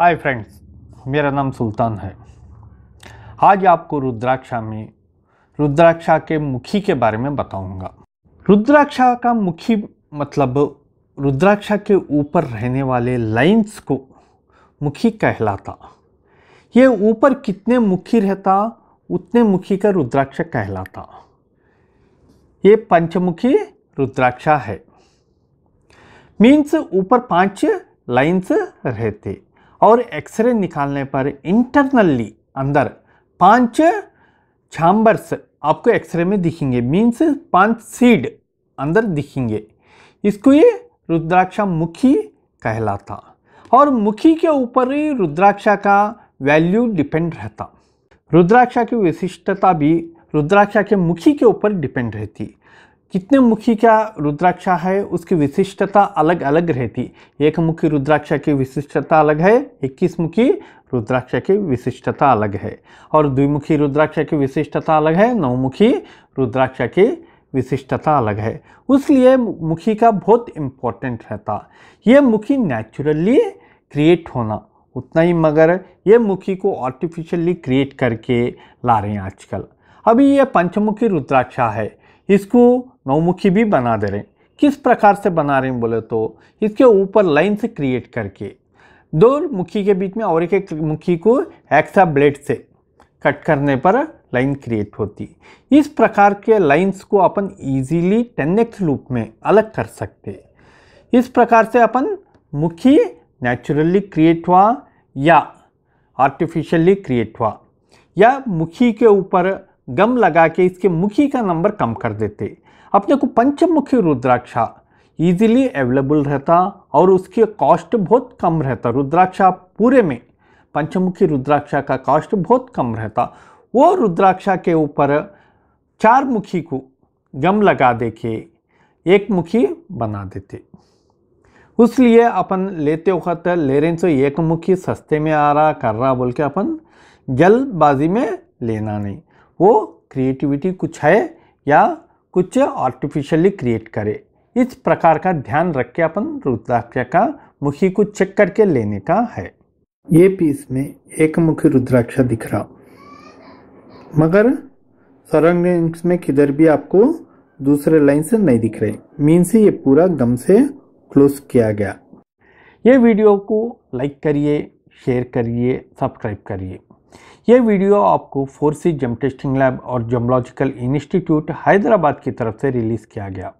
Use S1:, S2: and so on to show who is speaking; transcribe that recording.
S1: Hi friends मेरा नाम सुल्तान है आज आपको रुद्राक्षा में रुद्राक्षा के मुखी के बारे में बताऊंगा। रुद्राक्षा का मुखी मतलब रुद्राक्षा के ऊपर रहने वाले लाइंस को मुखी कहलाता ये ऊपर कितने मुखी रहता उतने मुखी का रुद्राक्ष कहलाता ये पंचमुखी रुद्राक्षा है मीन्स ऊपर पांच लाइंस रहते और एक्सरे निकालने पर इंटरनली अंदर पांच छाम्बर्स आपको एक्सरे में दिखेंगे मीन्स पांच सीड अंदर दिखेंगे इसको ये रुद्राक्षा मुखी कहलाता और मुखी के ऊपर ही रुद्राक्षा का वैल्यू डिपेंड रहता रुद्राक्षा की विशिष्टता भी रुद्राक्षा के मुखी के ऊपर डिपेंड रहती कितने मुखी का रुद्राक्ष है उसकी विशिष्टता अलग अलग रहती एक मुखी रुद्राक्ष की विशिष्टता अलग है इक्कीस मुखी रुद्राक्ष की विशिष्टता अलग है और द्विमुखी रुद्राक्ष की विशिष्टता अलग है नवमुखी रुद्राक्ष की विशिष्टता अलग है उसलिए मुखी का बहुत इम्पोर्टेंट रहता ये मुखी नेचुरली क्रिएट होना उतना ही मगर ये मुखी को आर्टिफिशियली क्रिएट करके ला रहे हैं आजकल अभी ये पंचमुखी रुद्राक्ष है इसको नौमुखी भी बना दे रहे हैं किस प्रकार से बना रहे हैं बोले तो इसके ऊपर लाइन से क्रिएट करके दो मुखी के बीच में और एक एक मुखी को एक्सा ब्लेड से कट करने पर लाइन क्रिएट होती इस प्रकार के लाइंस को अपन इजीली 10x लूप में अलग कर सकते इस प्रकार से अपन मुखी नेचुरली क्रिएट हुआ या आर्टिफिशियली क्रिएट हुआ या मुखी के ऊपर गम लगा के इसके मुखी का नंबर कम कर देते अपने को पंचमुखी रुद्राक्ष ईजिली अवेलेबल रहता और उसकी कॉस्ट बहुत कम रहता रुद्राक्ष पूरे में पंचमुखी रुद्राक्ष का कॉस्ट बहुत कम रहता वो रुद्राक्ष के ऊपर चार मुखी को गम लगा दे के एक मुखी बना देते उसलिए अपन लेते वक्त ले रहे सो एक मुखी सस्ते में आ रहा कर रहा बोल के अपन जल्दबाजी में लेना नहीं वो क्रिएटिविटी कुछ है या कुछ आर्टिफिशियली क्रिएट करे इस प्रकार का ध्यान रख के अपन रुद्राक्ष का मुखी को चेक करके लेने का है ये पीस में एक मुखी रुद्राक्ष दिख रहा मगर सरंग में किधर भी आपको दूसरे लाइन से नहीं दिख रहे से ये पूरा गम से क्लोज किया गया ये वीडियो को लाइक करिए शेयर करिए सब्सक्राइब करिए यह वीडियो आपको फोर्सी जम टेस्टिंग लैब और जमलॉजिकल इंस्टीट्यूट हैदराबाद की तरफ से रिलीज़ किया गया